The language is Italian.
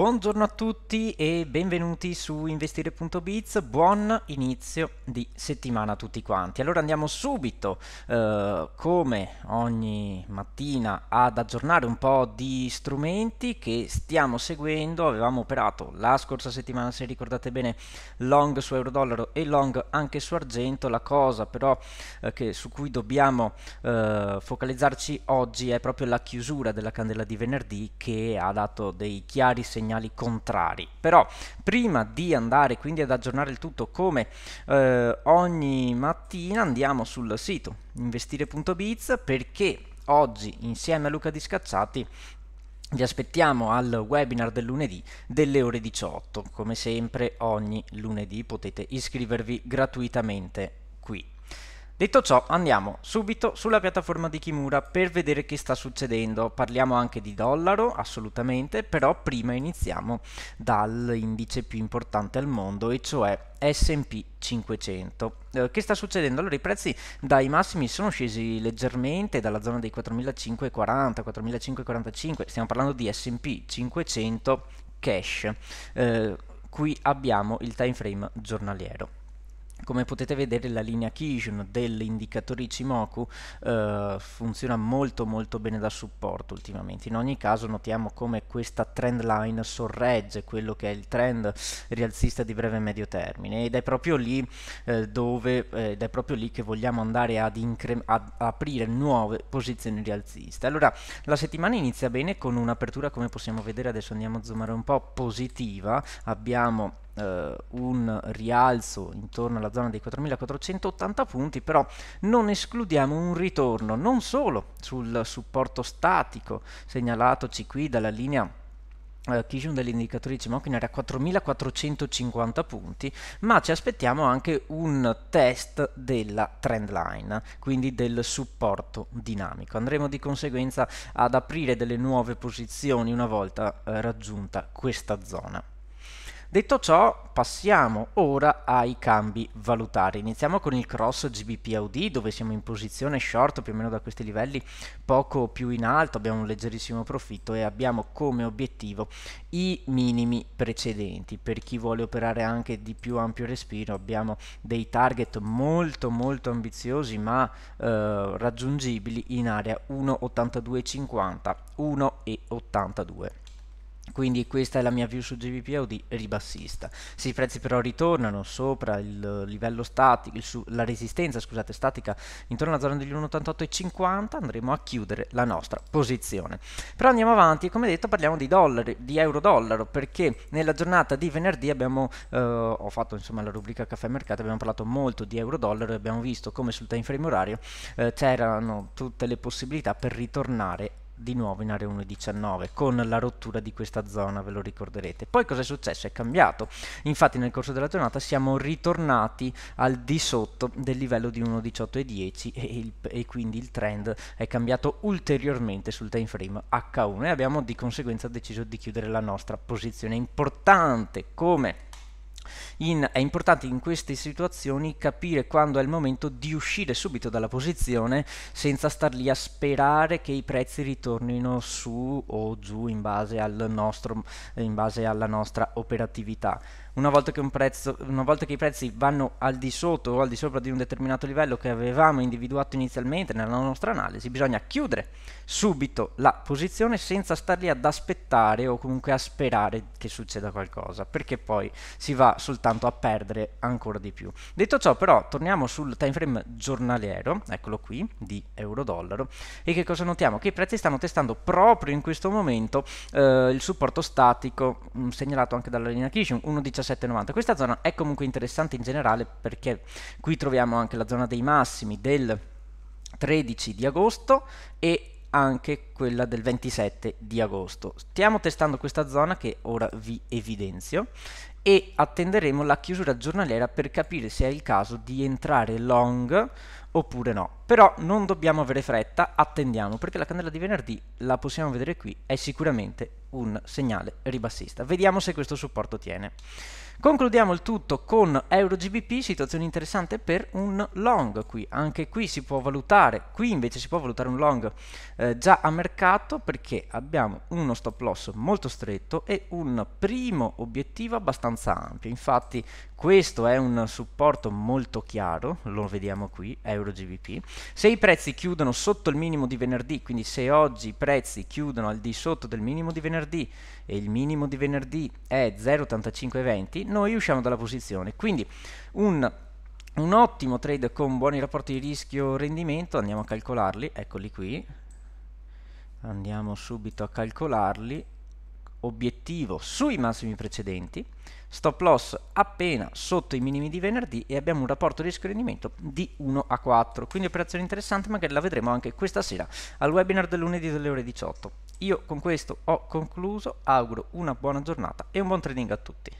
Buongiorno a tutti e benvenuti su investire.biz, buon inizio di settimana a tutti quanti. Allora andiamo subito, eh, come ogni mattina, ad aggiornare un po' di strumenti che stiamo seguendo. Avevamo operato la scorsa settimana, se ricordate bene, long su euro-dollaro e long anche su argento. La cosa però eh, che, su cui dobbiamo eh, focalizzarci oggi è proprio la chiusura della candela di venerdì che ha dato dei chiari segnali segnali contrari. Però prima di andare quindi ad aggiornare il tutto come eh, ogni mattina andiamo sul sito investire.biz perché oggi insieme a Luca Discacciati vi aspettiamo al webinar del lunedì delle ore 18, come sempre ogni lunedì potete iscrivervi gratuitamente Detto ciò, andiamo subito sulla piattaforma di Kimura per vedere che sta succedendo. Parliamo anche di dollaro, assolutamente, però prima iniziamo dall'indice più importante al mondo, e cioè S&P 500. Eh, che sta succedendo? Allora i prezzi dai massimi sono scesi leggermente dalla zona dei 4.540, 4.545, stiamo parlando di S&P 500 cash. Eh, qui abbiamo il time frame giornaliero. Come potete vedere la linea Kijun dell'indicatore Ichimoku eh, funziona molto molto bene da supporto ultimamente. In ogni caso notiamo come questa trend line sorregge quello che è il trend rialzista di breve e medio termine ed è proprio lì, eh, dove, eh, ed è proprio lì che vogliamo andare ad, ad aprire nuove posizioni rialziste. Allora la settimana inizia bene con un'apertura come possiamo vedere, adesso andiamo a zoomare un po' positiva, abbiamo eh, un rialzo intorno alla zona dei 4.480 punti, però non escludiamo un ritorno non solo sul supporto statico segnalatoci qui dalla linea eh, Kijun dell'indicatore di diciamo Cimokin era 4450 punti, ma ci aspettiamo anche un test della trend line, quindi del supporto dinamico. Andremo di conseguenza ad aprire delle nuove posizioni una volta eh, raggiunta questa zona. Detto ciò, passiamo ora ai cambi valutari. Iniziamo con il cross GBP-AUD dove siamo in posizione short più o meno da questi livelli poco più in alto, abbiamo un leggerissimo profitto e abbiamo come obiettivo i minimi precedenti. Per chi vuole operare anche di più ampio respiro abbiamo dei target molto molto ambiziosi ma eh, raggiungibili in area 1,82,50, 1,82 quindi questa è la mia view su GBPO di ribassista. Se i prezzi però ritornano sopra il livello statico, il su, la resistenza scusate, statica intorno alla zona degli 1,88,50 andremo a chiudere la nostra posizione. Però andiamo avanti e come detto parliamo di dollari, di euro-dollaro perché nella giornata di venerdì abbiamo, eh, ho fatto insomma la rubrica caffè mercato, abbiamo parlato molto di euro-dollaro e abbiamo visto come sul time frame orario eh, c'erano tutte le possibilità per ritornare di nuovo in area 1.19 con la rottura di questa zona, ve lo ricorderete. Poi cosa è successo? È cambiato. Infatti nel corso della giornata siamo ritornati al di sotto del livello di 1.18.10 e, il, e quindi il trend è cambiato ulteriormente sul time frame H1 e abbiamo di conseguenza deciso di chiudere la nostra posizione importante come in, è importante in queste situazioni capire quando è il momento di uscire subito dalla posizione senza star lì a sperare che i prezzi ritornino su o giù in base, al nostro, in base alla nostra operatività una volta, prezzo, una volta, che i prezzi vanno al di sotto o al di sopra di un determinato livello che avevamo individuato inizialmente nella nostra analisi, bisogna chiudere subito la posizione senza star lì ad aspettare o comunque a sperare che succeda qualcosa, perché poi si va soltanto a perdere ancora di più. Detto ciò però torniamo sul time frame giornaliero, eccolo qui, di euro-dollaro, e che cosa notiamo? Che i prezzi stanno testando proprio in questo momento eh, il supporto statico mh, mm, segnalato anche dalla linea Kishun, 1,17 17,90. Questa zona è comunque interessante in generale perché qui troviamo anche la zona dei massimi del 13 di agosto e anche quella del 27 di agosto. Stiamo testando questa zona che ora vi evidenzio e attenderemo la chiusura giornaliera per capire se è il caso di entrare long oppure no. Però non dobbiamo avere fretta, attendiamo perché la candela di venerdì la possiamo vedere qui, è sicuramente un segnale ribassista. Vediamo se questo supporto tiene. Concludiamo il tutto con EuroGBP, situazione interessante per un long qui, anche qui si può valutare, qui invece si può valutare un long eh, già a mercato perché abbiamo uno stop loss molto stretto e un primo obiettivo abbastanza ampio, infatti questo è un supporto molto chiaro, lo vediamo qui, EuroGBP, se i prezzi chiudono sotto il minimo di venerdì, quindi se oggi i prezzi chiudono al di sotto del minimo di venerdì e il minimo di venerdì è 0,8520, noi usciamo dalla posizione. Quindi un, un ottimo trade con buoni rapporti di rischio-rendimento, andiamo a calcolarli, eccoli qui, andiamo subito a calcolarli, obiettivo sui massimi precedenti, stop loss appena sotto i minimi di venerdì e abbiamo un rapporto rischio-rendimento di 1 a 4, quindi operazione interessante, magari la vedremo anche questa sera al webinar del lunedì delle ore 18. Io con questo ho concluso, auguro una buona giornata e un buon trading a tutti.